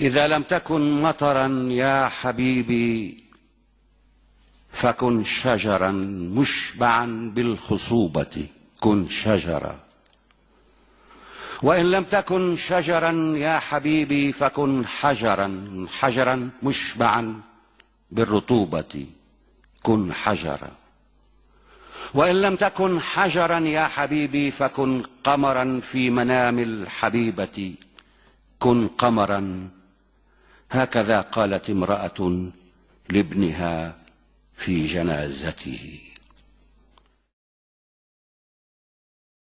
اذا لم تكن مطرا يا حبيبي فكن شجرا مشبعا بالخصوبه كن شجره وان لم تكن شجرا يا حبيبي فكن حجرا حجرا مشبعا بالرطوبه كن حجرا وان لم تكن حجرا يا حبيبي فكن قمرا في منام الحبيبه كن قمرا هكذا قالت امرأة لابنها في جنازته